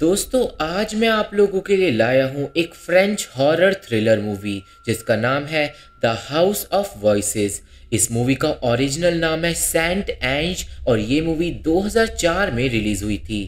दोस्तों आज मैं आप लोगों के लिए लाया हूँ एक फ्रेंच हॉरर थ्रिलर मूवी जिसका नाम है द हाउस ऑफ वॉइसेस इस मूवी का ओरिजिनल नाम है सेंट एंज और ये मूवी 2004 में रिलीज़ हुई थी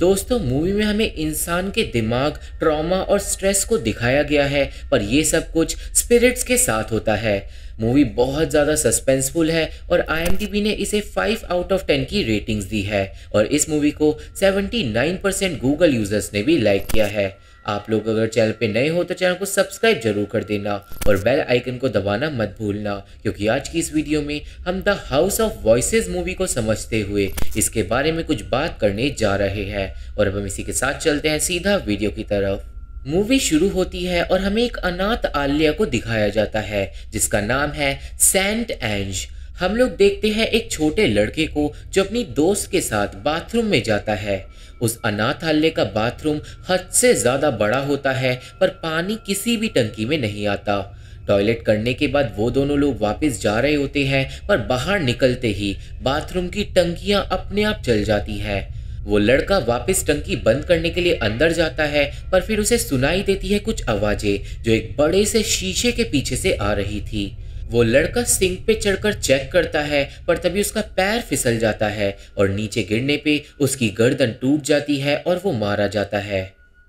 दोस्तों मूवी में हमें इंसान के दिमाग ट्रॉमा और स्ट्रेस को दिखाया गया है पर यह सब कुछ स्पिरिट्स के साथ होता है मूवी बहुत ज़्यादा सस्पेंसफुल है और आई ने इसे 5 आउट ऑफ 10 की रेटिंग्स दी है और इस मूवी को 79% गूगल यूजर्स ने भी लाइक किया है आप लोग अगर चैनल पे नए हो तो चैनल को सब्सक्राइब जरूर कर देना और बेल आइकन को दबाना मत भूलना क्योंकि आज की इस वीडियो में हम the house of voices movie को समझते हुए इसके बारे में कुछ बात करने जा रहे हैं और अब हम इसी के साथ चलते हैं सीधा वीडियो की तरफ मूवी शुरू होती है और हमें एक अनाथ आलिया को दिखाया जाता है जिसका नाम है सेंट एंज हम लोग देखते हैं एक छोटे लड़के को जो अपनी दोस्त के साथ बाथरूम में जाता है उस अनाथ आलिया का बाथरूम हद से ज़्यादा बड़ा होता है पर पानी किसी भी टंकी में नहीं आता टॉयलेट करने के बाद वो दोनों लोग वापस जा रहे होते हैं पर बाहर निकलते ही बाथरूम की टंकियां अपने आप चल जाती हैं वो लड़का वापस टंकी बंद करने के लिए अंदर जाता है पर फिर उसे सुनाई देती है कुछ आवाजें जो एक बड़े से शीशे के पीछे से आ रही थी वो लड़का सिंक पे चढ़कर चेक करता है पर तभी उसका पैर फिसल जाता है और नीचे गिरने पे उसकी गर्दन टूट जाती है और वो मारा जाता है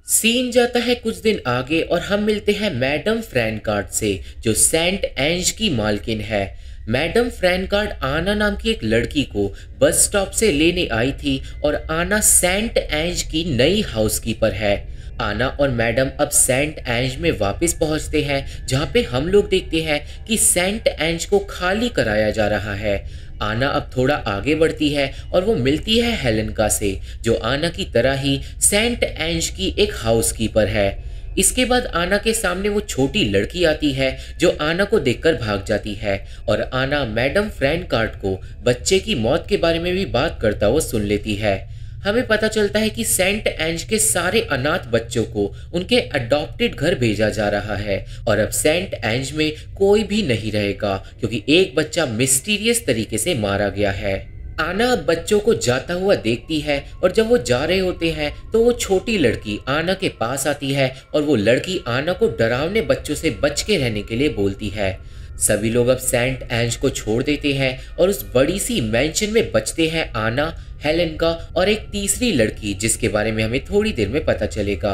सीन जाता है कुछ दिन आगे और हम मिलते हैं मैडम फ्रैनकार्ड से जो सेंट एंज की मालकिन है मैडम फ्रैनकार्ड आना नाम की एक लड़की को बस स्टॉप से लेने आई थी और आना सेंट एंज की नई हाउसकीपर है आना और मैडम अब सेंट एंज में वापस पहुंचते हैं जहां पे हम लोग देखते हैं कि सेंट एंज को खाली कराया जा रहा है आना अब थोड़ा आगे बढ़ती है और वो मिलती है हेलेनका से जो आना की तरह ही सेंट एंज की एक हाउसकीपर है इसके बाद आना के सामने वो छोटी लड़की आती है जो आना को देखकर भाग जाती है और आना मैडम फ्रेंड कार्ट को बच्चे की मौत के बारे में भी बात करता हुआ सुन लेती है हमें पता चलता है कि सेंट एंज के सारे अनाथ बच्चों को उनके अडॉप्टेड घर भेजा जा रहा है और अब सेंट एंज में कोई भी नहीं रहेगा क्योंकि एक बच्चा मिस्टीरियस तरीके से मारा गया है आना अब बच्चों को जाता हुआ देखती है और जब वो जा रहे होते हैं तो वो छोटी लड़की आना के पास आती है और वो लड़की आना को डरावने बच्चों से बच के रहने के लिए बोलती है सभी लोग अब सेंट एंज को छोड़ देते हैं और उस बड़ी सी मैंशन में बचते हैं आना हेलेन का और एक तीसरी लड़की जिसके बारे में हमें थोड़ी देर में पता चलेगा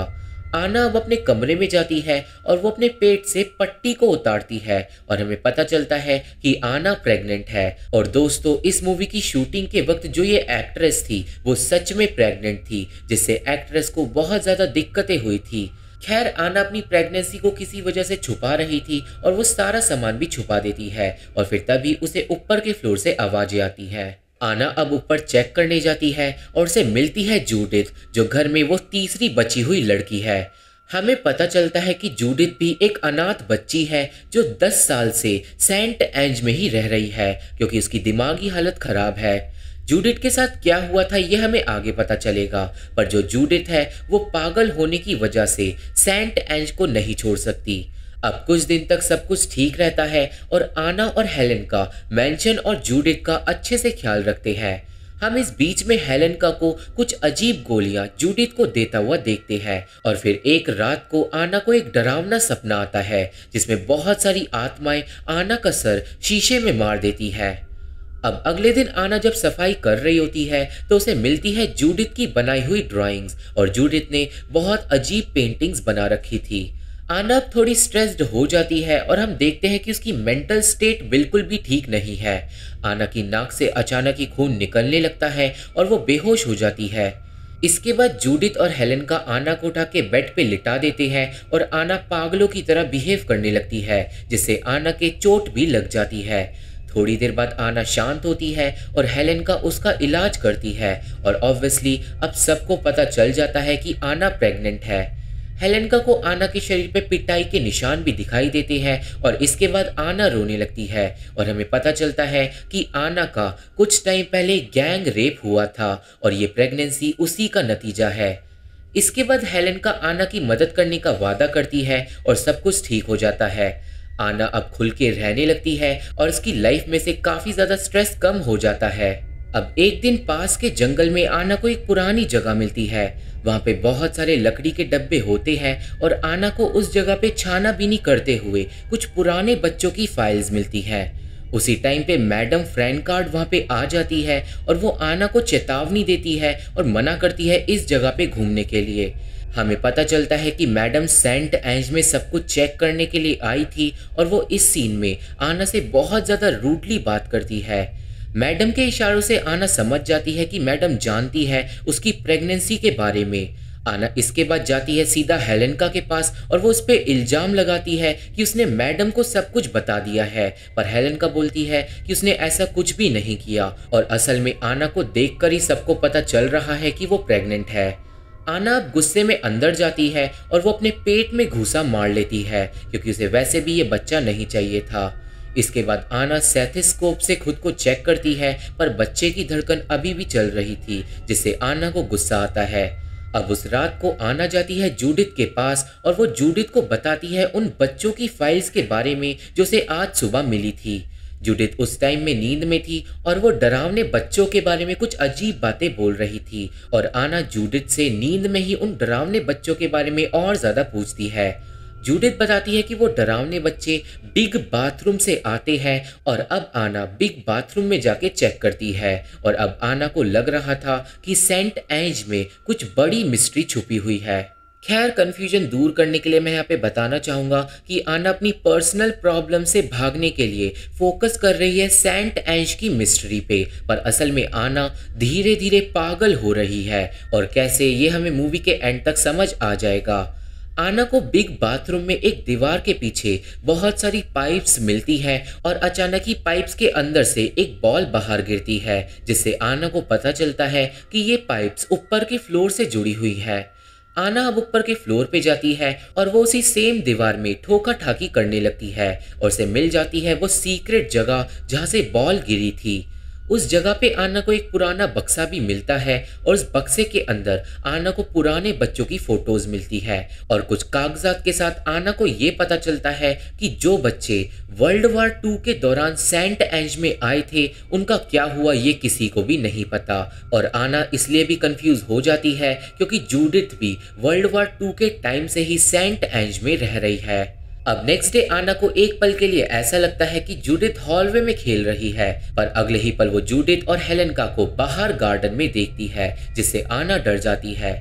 आना अब अपने कमरे में जाती है और वो अपने पेट से पट्टी को उतारती है और हमें पता चलता है कि आना प्रेग्नेंट है और दोस्तों इस मूवी की शूटिंग के वक्त जो ये एक्ट्रेस थी वो सच में प्रेग्नेंट थी जिससे एक्ट्रेस को बहुत ज़्यादा दिक्कतें हुई थी खैर आना अपनी प्रेगनेंसी को किसी वजह से छुपा रही थी और वो सारा सामान भी छुपा देती है और फिर तभी उसे ऊपर के फ्लोर से आवाज़ें आती हैं आना अब ऊपर चेक करने जाती है और उसे मिलती है जूडिथ जो घर में वो तीसरी बची हुई लड़की है हमें पता चलता है कि जूडिथ भी एक अनाथ बच्ची है जो 10 साल से सेंट एंज में ही रह रही है क्योंकि उसकी दिमागी हालत ख़राब है जूडिथ के साथ क्या हुआ था यह हमें आगे पता चलेगा पर जो जूडिथ है वो पागल होने की वजह से सेंट एंज को नहीं छोड़ सकती अब कुछ दिन तक सब कुछ ठीक रहता है और आना और हेलन का मैंशन और जूडिक का अच्छे से ख्याल रखते हैं हम इस बीच में हेलेनका को कुछ अजीब गोलियां जूडित को देता हुआ देखते हैं और फिर एक रात को आना को एक डरावना सपना आता है जिसमें बहुत सारी आत्माएं आना का सर शीशे में मार देती है अब अगले दिन आना जब सफाई कर रही होती है तो उसे मिलती है जूडित की बनाई हुई ड्राइंग्स और जूडित ने बहुत अजीब पेंटिंग्स बना रखी थी आनब थोड़ी स्ट्रेस्ड हो जाती है और हम देखते हैं कि उसकी मेंटल स्टेट बिल्कुल भी ठीक नहीं है आना की नाक से अचानक ही खून निकलने लगता है और वो बेहोश हो जाती है इसके बाद जूडित और हेलन का आना को उठा के बेड पे लिटा देते हैं और आना पागलों की तरह बिहेव करने लगती है जिससे आना के चोट भी लग जाती है थोड़ी देर बाद आना शांत होती है और हेलन का उसका इलाज करती है और ऑब्वियसली अब सबको पता चल जाता है कि आना प्रेग्नेंट है हेलेनका को आना के शरीर पर पिटाई के निशान भी दिखाई देते हैं और इसके बाद आना रोने लगती है और हमें पता चलता है कि आना का कुछ टाइम पहले गैंग रेप हुआ था और ये प्रेगनेंसी उसी का नतीजा है इसके बाद हेलेनका आना की मदद करने का वादा करती है और सब कुछ ठीक हो जाता है आना अब खुल के रहने लगती है और उसकी लाइफ में से काफ़ी ज़्यादा स्ट्रेस कम हो जाता है अब एक दिन पास के जंगल में आना को एक पुरानी जगह मिलती है वहाँ पे बहुत सारे लकड़ी के डब्बे होते हैं और आना को उस जगह पे छाना बीनी करते हुए कुछ पुराने बच्चों की फाइल्स मिलती है उसी टाइम पे मैडम फ्रेंड कार्ड वहाँ पे आ जाती है और वो आना को चेतावनी देती है और मना करती है इस जगह पे घूमने के लिए हमें पता चलता है कि मैडम सेंट एंज में सब कुछ चेक करने के लिए आई थी और वो इस सीन में आना से बहुत ज़्यादा रूडली बात करती है मैडम के इशारों से आना समझ जाती है कि मैडम जानती है उसकी प्रेगनेंसी के बारे में आना इसके बाद जाती है सीधा हेलेनका के पास और वो उस पर इल्ज़ाम लगाती है कि उसने मैडम को सब कुछ बता दिया है पर हेलेनका बोलती है कि उसने ऐसा कुछ भी नहीं किया और असल में आना को देखकर ही सबको पता चल रहा है कि वो प्रेग्नेंट है आना अब गुस्से में अंदर जाती है और वो अपने पेट में घूसा मार लेती है क्योंकि उसे वैसे भी ये बच्चा नहीं चाहिए था इसके बाद आना सेथिस्कोप से खुद को चेक करती है पर बच्चे की धड़कन अभी भी चल रही थी जिससे आना को गुस्सा आता है अब उस रात को आना जाती है जूडित के पास और वो जूडित को बताती है उन बच्चों की फाइल्स के बारे में जो उसे आज सुबह मिली थी जूडित उस टाइम में नींद में थी और वो डरावने बच्चों के बारे में कुछ अजीब बातें बोल रही थी और आना जूडित से नींद में ही उन डरावने बच्चों के बारे में और ज़्यादा पूछती है जूडिथ बताती है कि वो डरावने बच्चे बिग बाथरूम से आते हैं और अब आना बिग बाथरूम में जाके चेक करती है और अब आना को लग रहा था कि सेंट एंज में कुछ बड़ी मिस्ट्री छुपी हुई है खैर कन्फ्यूजन दूर करने के लिए मैं यहाँ पे बताना चाहूँगा कि आना अपनी पर्सनल प्रॉब्लम से भागने के लिए फोकस कर रही है सेंट एंज की मिस्ट्री पे पर असल में आना धीरे धीरे पागल हो रही है और कैसे ये हमें मूवी के एंड तक समझ आ जाएगा आना को बिग बाथरूम में एक दीवार के पीछे बहुत सारी पाइप्स मिलती है और अचानक ही पाइप्स के अंदर से एक बॉल बाहर गिरती है जिससे आना को पता चलता है कि ये पाइप्स ऊपर के फ्लोर से जुड़ी हुई है आना अब ऊपर के फ्लोर पे जाती है और वो उसी सेम दीवार में ठोका ठाकी करने लगती है और उसे मिल जाती है वो सीक्रेट जगह जहाँ से बॉल गिरी थी उस जगह पे आना को एक पुराना बक्सा भी मिलता है और उस बक्से के अंदर आना को पुराने बच्चों की फोटोज मिलती है और कुछ कागजात के साथ आना को ये पता चलता है कि जो बच्चे वर्ल्ड वार टू के दौरान सेंट एंज में आए थे उनका क्या हुआ ये किसी को भी नहीं पता और आना इसलिए भी कंफ्यूज हो जाती है क्योंकि जूडिथ भी वर्ल्ड वार टू के टाइम से ही सेंट एंज में रह रही है अब नेक्स्ट डे आना को एक पल के लिए ऐसा लगता है कि जूडिथ हॉलवे में खेल रही है पर अगले ही पल वो जूडिथ और हेलेनका को बाहर गार्डन में देखती है जिससे आना डर जाती है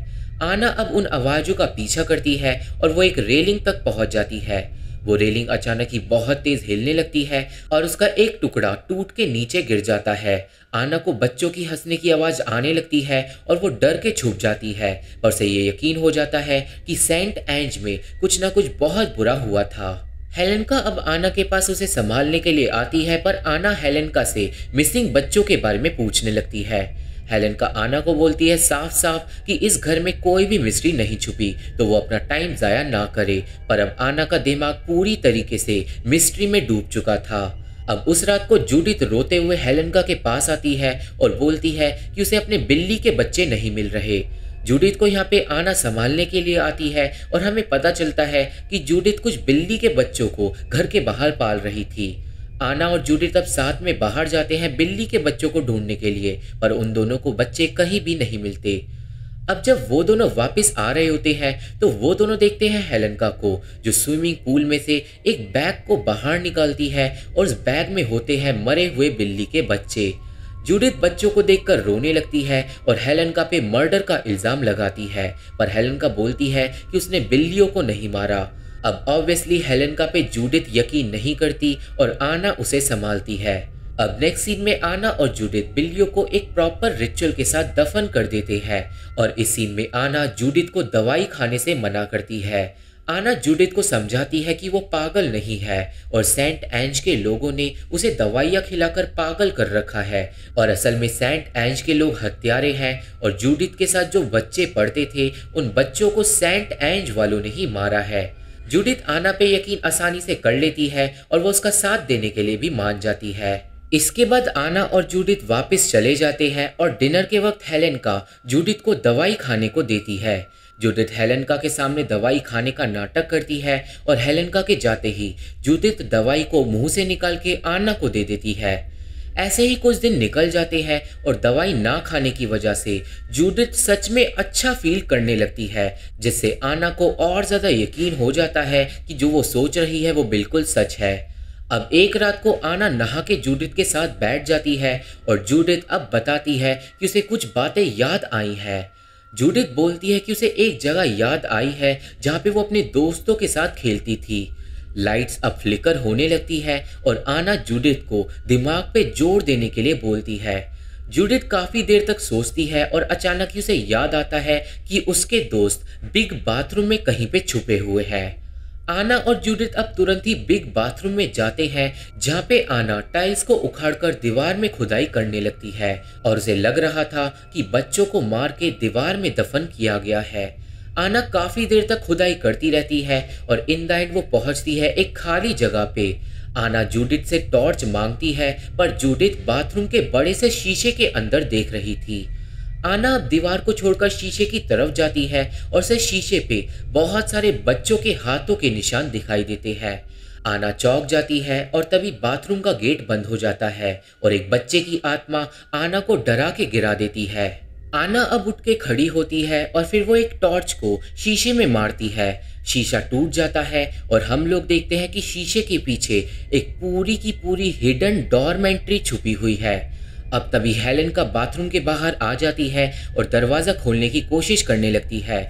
आना अब उन आवाजों का पीछा करती है और वो एक रेलिंग तक पहुंच जाती है वो रेलिंग अचानक ही बहुत तेज हिलने लगती है और उसका एक टुकड़ा टूट के नीचे गिर जाता है आना को बच्चों की हंसने की आवाज़ आने लगती है और वो डर के छुप जाती है पर उसे ये यकीन हो जाता है कि सेंट एंज में कुछ ना कुछ बहुत बुरा हुआ था का अब आना के पास उसे संभालने के लिए आती है पर आना का से मिसिंग बच्चों के बारे में पूछने लगती है हेलेन का आना को बोलती है साफ साफ कि इस घर में कोई भी मिस्ट्री नहीं छुपी तो वो अपना टाइम ज़ाया ना करे पर अब आना का दिमाग पूरी तरीके से मिस्ट्री में डूब चुका था अब उस रात को जूडित रोते हुए हेलनका के पास आती है और बोलती है कि उसे अपने बिल्ली के बच्चे नहीं मिल रहे जूडित को यहाँ पे आना संभालने के लिए आती है और हमें पता चलता है कि जूडित कुछ बिल्ली के बच्चों को घर के बाहर पाल रही थी आना और जूडी तब साथ में बाहर जाते हैं बिल्ली के बच्चों को ढूंढने के लिए पर उन दोनों को बच्चे कहीं भी नहीं मिलते अब जब वो दोनों वापस आ रहे होते हैं तो वो दोनों देखते हैं हेलनका को जो स्विमिंग पूल में से एक बैग को बाहर निकालती है और उस बैग में होते हैं मरे हुए बिल्ली के बच्चे जूडिथ बच्चों को देखकर रोने लगती है और हेलनका पे मर्डर का इल्ज़ाम लगाती है पर हेलनका बोलती है कि उसने बिल्लियों को नहीं मारा अब ऑब्वियसली हेलेनका पे जूडित यकीन नहीं करती और आना उसे संभालती है अब नेक्स्ट सीन में आना और जूडित बिल्लियों को एक प्रॉपर रिचुअल के साथ दफन कर देते हैं और इस सीन में आना जूडित को दवाई खाने से मना करती है आना जूडित को समझाती है कि वो पागल नहीं है और सेंट एंज के लोगों ने उसे दवाइयाँ खिलाकर पागल कर रखा है और असल में सेंट एंज के लोग हत्यारे हैं और जूडित के साथ जो बच्चे पढ़ते थे उन बच्चों को सेंट एंज वालों ने ही मारा है जुडित आना पे यकीन आसानी से कर लेती है और वो उसका साथ देने के लिए भी मान जाती है इसके बाद आना और जुडित वापस चले जाते हैं और डिनर के वक्त हेलन का जूडिथ को दवाई खाने को देती है जूडिथ हेलनका के सामने दवाई खाने का नाटक करती है और हेलनका के जाते ही जुडित दवाई को मुंह से निकाल के आना को दे देती है ऐसे ही कुछ दिन निकल जाते हैं और दवाई ना खाने की वजह से जूडिथ सच में अच्छा फील करने लगती है जिससे आना को और ज़्यादा यकीन हो जाता है कि जो वो सोच रही है वो बिल्कुल सच है अब एक रात को आना नहा के जूडिथ के साथ बैठ जाती है और जूडिथ अब बताती है कि उसे कुछ बातें याद आई हैं जूडिथ बोलती है कि उसे एक जगह याद आई है जहाँ पे वो अपने दोस्तों के साथ खेलती थी लाइट्स अब फ्लिकर होने लगती है और आना जूडिथ को दिमाग पे जोर देने के लिए बोलती है जूडिथ काफ़ी देर तक सोचती है और अचानक ही उसे याद आता है कि उसके दोस्त बिग बाथरूम में कहीं पे छुपे हुए हैं आना और जुडित अब तुरंत ही बिग बाथरूम में जाते हैं जहाँ पे आना टाइल्स को उखाड़कर दीवार में खुदाई करने लगती है और उसे लग रहा था कि बच्चों को मार के दीवार में दफन किया गया है आना काफ़ी देर तक खुदाई करती रहती है और इन द वो पहुंचती है एक खाली जगह पे आना जूडित से टॉर्च मांगती है पर जूडित बाथरूम के बड़े से शीशे के अंदर देख रही थी आना अब दीवार को छोड़कर शीशे की तरफ जाती है और से शीशे पे बहुत सारे बच्चों के हाथों के निशान दिखाई देते हैं आना चौक जाती है और तभी बाथरूम का गेट बंद हो जाता है और एक बच्चे की आत्मा आना को डरा के गिरा देती है आना अब उठ के खड़ी होती है और फिर वो एक टॉर्च को शीशे में मारती है शीशा टूट जाता है और हम लोग देखते हैं कि शीशे के पीछे एक पूरी की पूरी हिडन डॉर्मेंट्री छुपी हुई है अब तभी हेलन का बाथरूम के बाहर आ जाती है और दरवाज़ा खोलने की कोशिश करने लगती है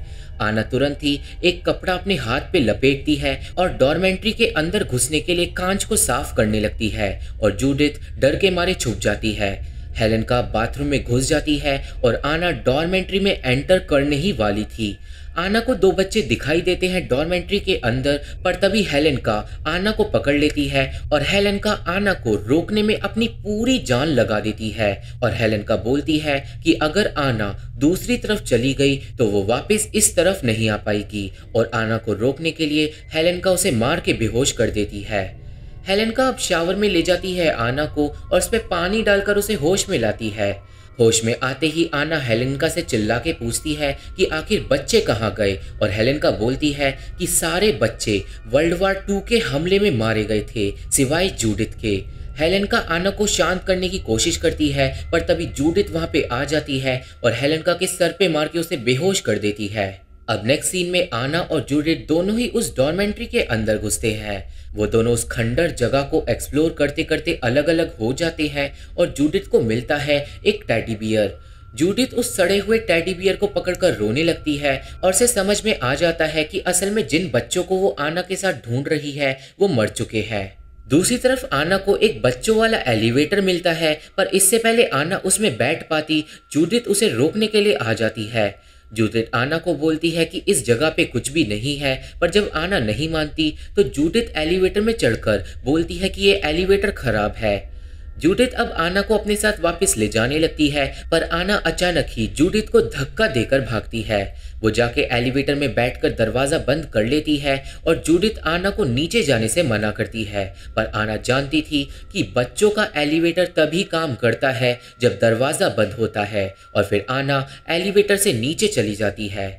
आना तुरंत ही एक कपड़ा अपने हाथ पे लपेटती है और डॉर्मेंट्री के अंदर घुसने के लिए कांच को साफ करने लगती है और जूडित डर के मारे छुप जाती है हेलन का बाथरूम में घुस जाती है और आना डॉर्मेंट्री में एंटर करने ही वाली थी आना को दो बच्चे दिखाई देते हैं डॉर्मेंट्री के अंदर पर तभी हेलन का आना को पकड़ लेती है और हेलन का आना को रोकने में अपनी पूरी जान लगा देती है और हेलन का बोलती है कि अगर आना दूसरी तरफ चली गई तो वो वापस इस तरफ नहीं आ पाएगी और आना को रोकने के लिए हेलन का उसे मार के बेहोश कर देती है हेलन का अब शावर में ले जाती है आना को और उस पर पानी डालकर उसे होश में लाती है होश में आते ही आना हेलेनका से चिल्ला के पूछती है कि आखिर बच्चे कहाँ गए और हेलेनका बोलती है कि सारे बच्चे वर्ल्ड वार टू के हमले में मारे गए थे सिवाय जूडित के हेलेनका आना को शांत करने की कोशिश करती है पर तभी जूडित वहाँ पे आ जाती है और हेलेनका के सर पे मार के उसे बेहोश कर देती है अब नेक्स्ट सीन में आना और जूडिट दोनों ही उस डॉर्मेंट्री के अंदर घुसते हैं वो दोनों उस खंडर जगह को एक्सप्लोर करते करते अलग अलग हो जाते हैं और जूडिट को मिलता है एक टैडी बियर जूडिथ उस सड़े हुए टैडी बियर को पकड़कर रोने लगती है और उसे समझ में आ जाता है कि असल में जिन बच्चों को वो आना के साथ ढूंढ रही है वो मर चुके हैं दूसरी तरफ आना को एक बच्चों वाला एलिवेटर मिलता है पर इससे पहले आना उसमें बैठ पाती जूडित उसे रोकने के लिए आ जाती है जूडिथ आना को बोलती है कि इस जगह पे कुछ भी नहीं है पर जब आना नहीं मानती तो जूडिथ एलिवेटर में चढ़कर बोलती है कि ये एलिवेटर खराब है जूडित अब आना को अपने साथ वापस ले जाने लगती है पर आना अचानक ही जूडित को धक्का देकर भागती है वो जाके एलिवेटर में बैठकर दरवाज़ा बंद कर लेती है और जूडित आना को नीचे जाने से मना करती है पर आना जानती थी कि बच्चों का एलिवेटर तभी काम करता है जब दरवाज़ा बंद होता है और फिर आना एलिवेटर से नीचे चली जाती है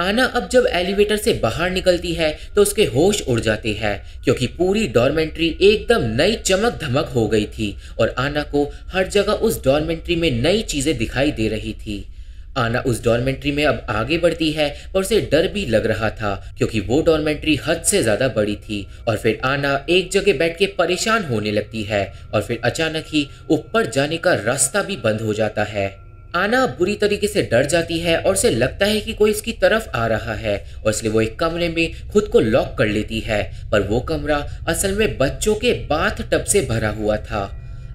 आना अब जब एलिवेटर से बाहर निकलती है तो उसके होश उड़ जाते हैं क्योंकि पूरी डॉर्मेंट्री एकदम नई चमक धमक हो गई थी और आना को हर जगह उस डॉर्मेंट्री में नई चीज़ें दिखाई दे रही थी आना उस डॉर्मेंट्री में अब आगे बढ़ती है पर उसे डर भी लग रहा था क्योंकि वो डॉर्मेंट्री हद से ज़्यादा बड़ी थी और फिर आना एक जगह बैठ के परेशान होने लगती है और फिर अचानक ही ऊपर जाने का रास्ता भी बंद हो जाता है आना बुरी तरीके से डर जाती है और उसे लगता है कि कोई इसकी तरफ आ रहा है और इसलिए वो एक कमरे में खुद को लॉक कर लेती है पर वो कमरा असल में बच्चों के बाथ टब से भरा हुआ था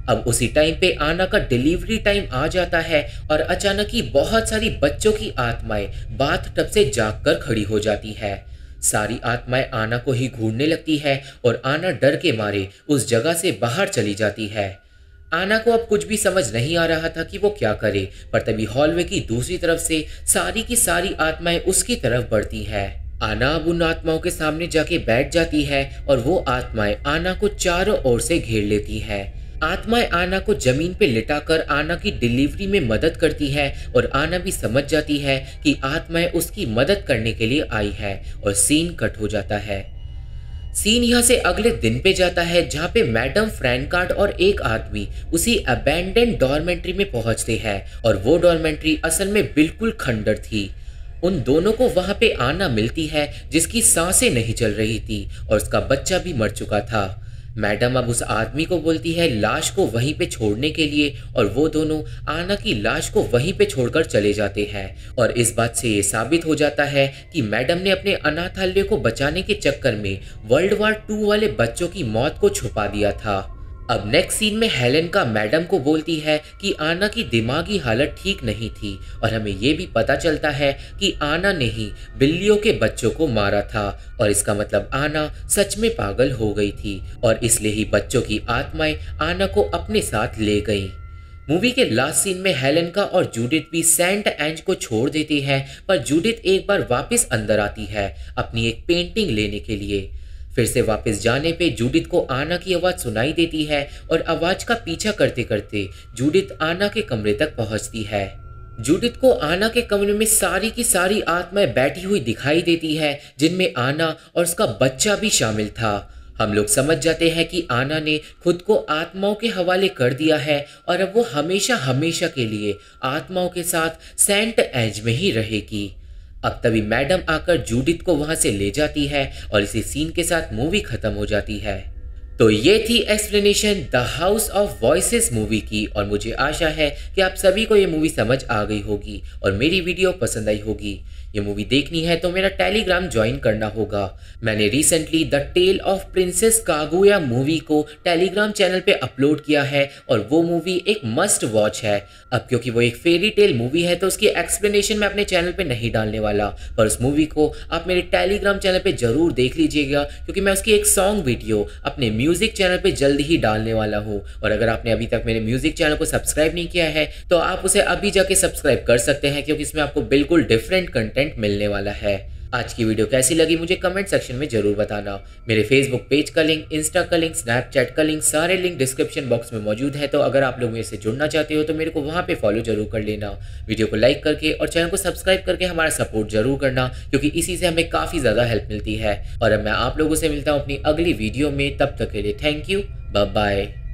अब उसी टाइम पे आना का डिलीवरी टाइम आ जाता है और अचानक ही बहुत सारी बच्चों की आत्माएं बाथ टब से जाग कर खड़ी हो जाती है सारी आत्माएं आना को ही घूरने लगती है और आना डर के मारे उस जगह से बाहर चली जाती है आना को अब कुछ भी समझ नहीं आ रहा था कि वो क्या करे पर तभी हॉलवे की दूसरी तरफ से सारी की सारी आत्माएं उसकी तरफ बढ़ती है आना अब उन आत्माओं के सामने जाके बैठ जाती है और वो आत्माएं आना को चारों ओर से घेर लेती है आत्माएं आना को जमीन पे लिटाकर आना की डिलीवरी में मदद करती है और आना भी समझ जाती है कि आत्माएं उसकी मदद करने के लिए आई है और सीन कट हो जाता है सीन यहाँ से अगले दिन पे जाता है जहाँ पे मैडम फ्रैंकार्ड और एक आदमी उसी अबेंडेंट डॉर्मेंट्री में पहुँचते हैं और वो डॉर्मेंट्री असल में बिल्कुल खंडर थी उन दोनों को वहाँ पे आना मिलती है जिसकी सांसें नहीं चल रही थी और उसका बच्चा भी मर चुका था मैडम अब उस आदमी को बोलती है लाश को वहीं पे छोड़ने के लिए और वो दोनों आना की लाश को वहीं पे छोड़कर चले जाते हैं और इस बात से ये साबित हो जाता है कि मैडम ने अपने अनाथालय को बचाने के चक्कर में वर्ल्ड वार टू वाले बच्चों की मौत को छुपा दिया था अब नेक्स्ट सीन में हेलेन का मैडम को बोलती है कि आना की दिमागी हालत ठीक नहीं थी और हमें यह भी पता चलता है कि आना ने ही बिल्लियों के बच्चों को मारा था और इसका मतलब आना सच में पागल हो गई थी और इसलिए ही बच्चों की आत्माएं आना को अपने साथ ले गई मूवी के लास्ट सीन में हेलेन का और जूडित भी सेंट एंज को छोड़ देती है पर जूडित एक बार वापस अंदर आती है अपनी एक पेंटिंग लेने के लिए फिर से वापस जाने पे जूडित को आना की आवाज़ सुनाई देती है और आवाज़ का पीछा करते करते जूडित आना के कमरे तक पहुंचती है जूडित को आना के कमरे में सारी की सारी आत्माएं बैठी हुई दिखाई देती है जिनमें आना और उसका बच्चा भी शामिल था हम लोग समझ जाते हैं कि आना ने खुद को आत्माओं के हवाले कर दिया है और अब वो हमेशा हमेशा के लिए आत्माओं के साथ सेंट एज में ही रहेगी अब तभी मैडम आकर जूडित को वहां से ले जाती है और इसी सीन के साथ मूवी खत्म हो जाती है तो ये थी explanation the house of voices movie की और मुझे आशा है कि आप सभी को ये मूवी समझ आ गई होगी और मेरी वीडियो पसंद आई होगी ये मूवी देखनी है तो मेरा टेलीग्राम ज्वाइन करना होगा मैंने recently the tale of princess Kaguya movie को टेलीग्राम चैनल पे अपलोड किया है और वो मूवी एक मस्ट वॉच है अब क्योंकि वो एक फेरी टेल मूवी है तो उसकी एक्सप्लेनेशन मैं अपने चैनल पे नहीं डालने वाला पर उस मूवी को आप मेरे टेलीग्राम चैनल पर जरूर देख लीजिएगा क्योंकि मैं उसकी एक सॉन्ग वीडियो अपने म्यूजिक चैनल पर जल्द ही डालने वाला हूँ और अगर आपने अभी तक मेरे म्यूजिक चैनल को सब्सक्राइब नहीं किया है तो आप उसे अभी जाके सब्सक्राइब कर सकते हैं क्योंकि इसमें आपको बिल्कुल डिफरेंट कंटेंट कंटेंट मिलने वाला है आज की वीडियो कैसी लगी मुझे कमेंट सेक्शन में जरूर बताना मेरे फेसबुक पेज का लिंक इंस्टा का लिंक स्नैपचैट का लिंक सारे लिंक डिस्क्रिप्शन बॉक्स में मौजूद है तो अगर आप लोग मेरे से जुड़ना चाहते हो तो मेरे को वहाँ पे फॉलो जरूर कर लेना वीडियो को लाइक करके और चैनल को सब्सक्राइब करके हमारा सपोर्ट जरूर करना क्योंकि इसी से हमें काफ़ी ज़्यादा हेल्प मिलती है और अब मैं आप लोगों से मिलता हूँ अपनी अगली वीडियो में तब तक के लिए थैंक यू बाय